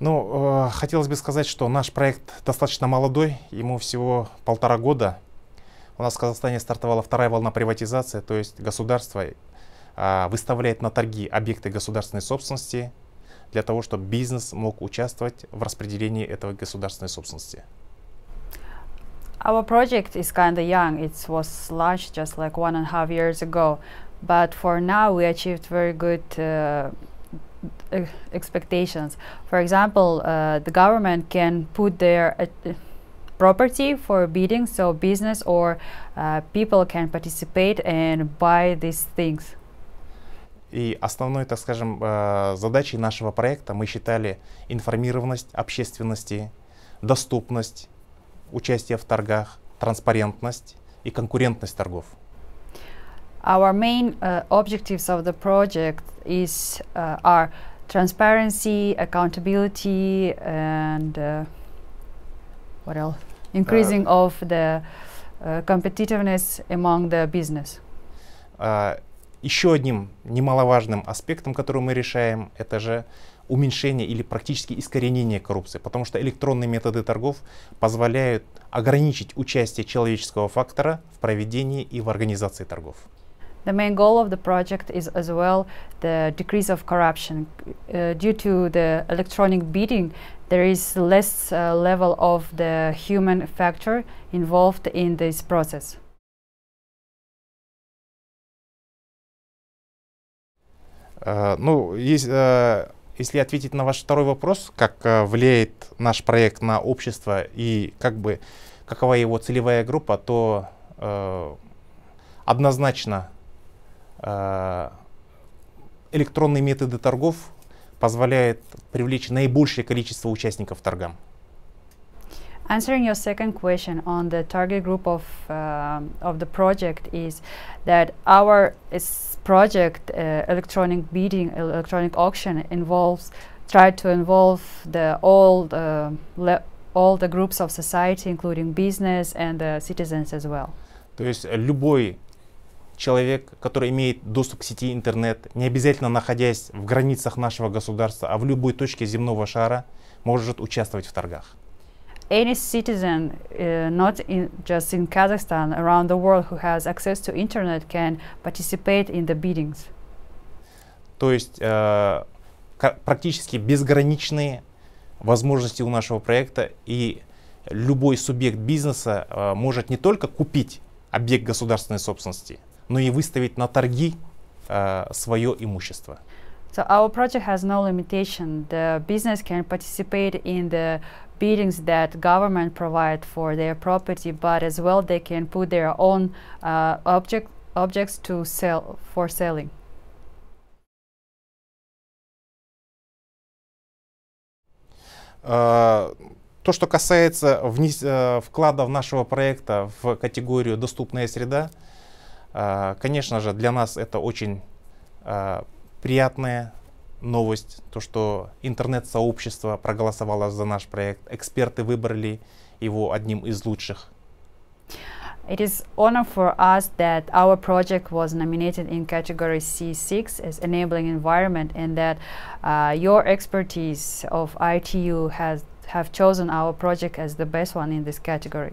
Ну, э, хотелось бы сказать, что наш проект достаточно молодой, ему всего полтора года. У нас в Казахстане стартовала вторая волна приватизации, то есть государство э, выставляет на торги объекты государственной собственности для того, чтобы бизнес мог участвовать в распределении этого государственной собственности. Our project is kind of young. It was launched just like one and a half years ago. But for now, we achieved very good uh, expectations. For example, uh, the government can put their uh, property for bidding, so business or uh, people can participate and buy these things. И основной, так скажем, э, задачей нашего проекта мы считали информированность общественности, доступность, участие в торгах, транспарентность и конкурентность торгов. Our main uh, objectives of the project is are uh, transparency, accountability, and uh, what else? Increasing of the competitiveness among the business. А, Еще одним немаловажным аспектом, который мы решаем, это же уменьшение или практически искоренение коррупции, потому что электронные методы торгов позволяют ограничить участие человеческого фактора в проведении и в организации торгов. The main goal of the project is as well the decrease of corruption. Uh, due to the electronic bidding, there is less uh, level of the human factor involved in this process. Uh, ну, есть, uh, э, если ответить на ваш второй вопрос, как uh, влияет наш проект на общество и как бы какова его целевая группа, то однозначно электронные методы торгов позволяют привлечь наибольшее количество участников торга. Answering your second question on the target group of, uh, of the project is that our project, uh, electronic bidding, electronic auction involves, try to involve the all the, all the groups of society, including business and the citizens as well. То есть любой человек, который имеет доступ к сети интернет, не обязательно находясь в границах нашего государства, а в любой точке земного шара, может участвовать в торгах. Any citizen, uh, not in, just in Kazakhstan, around the world, who has access to internet, can participate in the biddings. То есть э, практически безграничные возможности у нашего проекта, и любой субъект бизнеса э, может не только купить объект государственной собственности, но и выставить на торги э, свое имущество. So our project has no limitation. The business can participate in the biddings that government provide for their property, but as well they can put their own uh, object, objects to sell for selling. то, что касается вниз, uh, вкладов нашего проекта в категорию «Доступная среда», uh, а, конечно же, для нас это очень а, приятная новость, то, что интернет-сообщество проголосовало за наш проект, эксперты выбрали его одним из лучших It is honor for us that our project was nominated in category C6 as enabling environment and that uh, your expertise of ITU has have chosen our project as the best one in this category.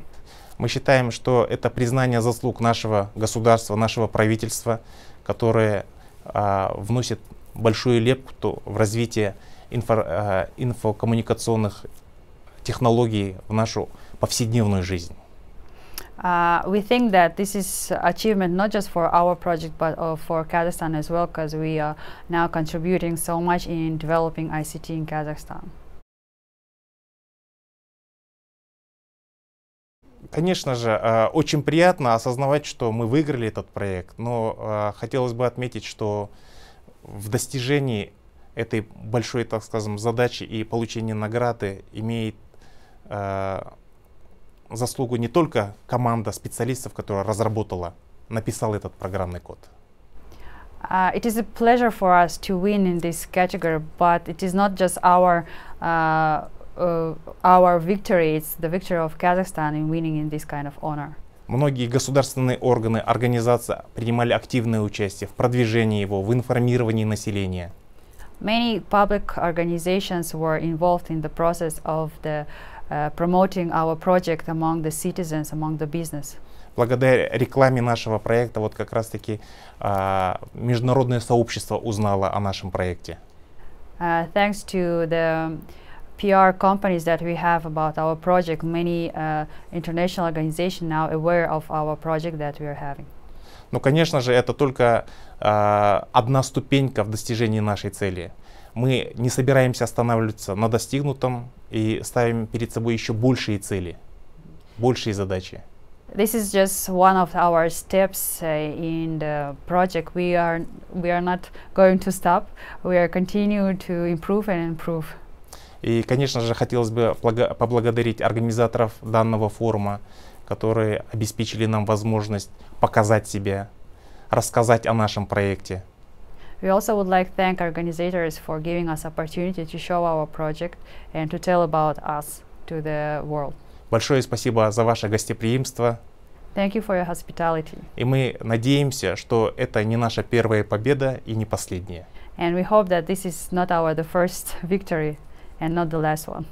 Мы считаем, что это признание заслуг нашего государства, нашего правительства, которое а, вносит большую лепту в развитие инфо, а, инфокоммуникационных технологий в нашу повседневную жизнь. Uh, we think that this is achievement not just for our project but uh, for Kazakhstan as well because we are now contributing so much in developing ICT in Kazakhstan. Конечно же, э, очень приятно осознавать, что мы выиграли этот проект, но э, хотелось бы отметить, что в достижении этой большой, так скажем, задачи и получении награды имеет э, заслугу не только команда специалистов, которая разработала, написала этот программный код. Uh, it is a pleasure for us to win in this category, but it is not just our uh, uh, our victory; it's the victory of Kazakhstan in winning in this kind of honor. Многие государственные органы, организации принимали активное участие в продвижении его, в информировании населения. Many public organizations were involved in the process of the uh, Э, promoting our project among the citizens, among the business. Благодаря рекламе нашего проекта вот как раз-таки а, международное сообщество узнало о нашем проекте. Uh, thanks to the PR companies that we have about our project, many uh, international organizations now aware of our project that we are having. Ну, конечно же, это только э, одна ступенька в достижении нашей цели. Мы не собираемся останавливаться на достигнутом, и ставим перед собой еще большие цели, большие задачи. This is just one of our steps uh, in the project. We are we are not going to stop. We are continue to improve and improve. И, конечно же, хотелось бы поблагодарить организаторов данного форума, которые обеспечили нам возможность показать себя, рассказать о нашем проекте. We also would like to thank organizers for giving us opportunity to show our project and to tell about us to the world. Большое спасибо за ваше гостеприимство. Thank you for your hospitality. И мы надеемся, что это не наша первая победа и не последняя. And we hope that this is not our the first victory and not the last one.